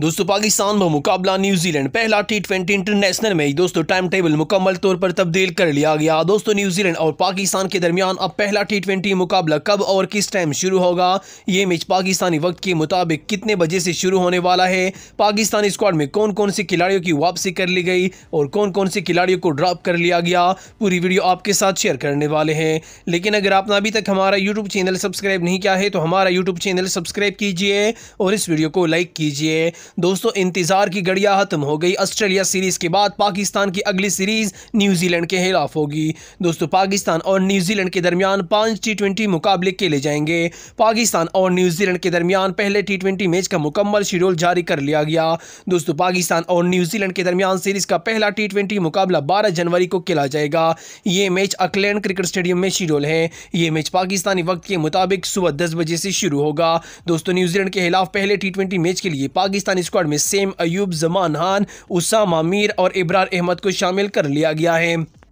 दोस्तों पाकिस्तान में मुकाबला न्यूजीलैंड पहला टी ट्वेंटी इंटरनेशनल मैच दोस्तों टाइम टेबल मुकम्मल तौर पर तब्दील कर लिया गया दोस्तों न्यूजीलैंड और पाकिस्तान के दरमियान अब पहला टी ट्वेंटी मुकाबला कब और किस टाइम शुरू होगा ये मैच पाकिस्तानी वक्त के मुताबिक कितने बजे से शुरू होने वाला है पाकिस्तानी स्क्वाड में कौन कौन से खिलाड़ियों की वापसी कर ली गई और कौन कौन से खिलाड़ियों को ड्रॉप कर लिया गया पूरी वीडियो आपके साथ शेयर करने वाले हैं लेकिन अगर आपने अभी तक हमारा यूट्यूब चैनल सब्सक्राइब नहीं किया है तो हमारा यूट्यूब चैनल सब्सक्राइब कीजिए और इस वीडियो को लाइक कीजिए दोस्तों इंतज़ार की घड़िया ख़त्म हो गई ऑस्ट्रेलिया सीरीज़ के बाद पाकिस्तान की अगली सीरीज़ न्यूजीलैंड के खिलाफ होगी दोस्तों पाकिस्तान और न्यूजीलैंड के दरमियान पांच टी ट्वेंटी मुकाबले खेले जाएंगे पाकिस्तान और न्यूजीलैंड के दरमियान पहले टी ट्वेंटी मैच का मुकम्मल शेड्यूल जारी कर लिया गया दोस्तों पाकिस्तान और न्यूजीलैंड के दरमियान सीरीज़ का पहला टी ट्वेंटी मुकाबला बारह जनवरी को खेला जाएगा ये मैच अकलैंड क्रिकेट स्टेडियम में शेड्यूल है ये मैच पाकिस्तानी वक्त के मुताबिक सुबह दस बजे से शुरू होगा दोस्तों न्यूजीलैंड के खिलाफ पहले टी मैच के लिए पाकिस्तान पाकिस्तानी स्क्वाड में सेम अयूब जमान खान उसामा मीर और इब्रार अहमद को शामिल कर लिया गया है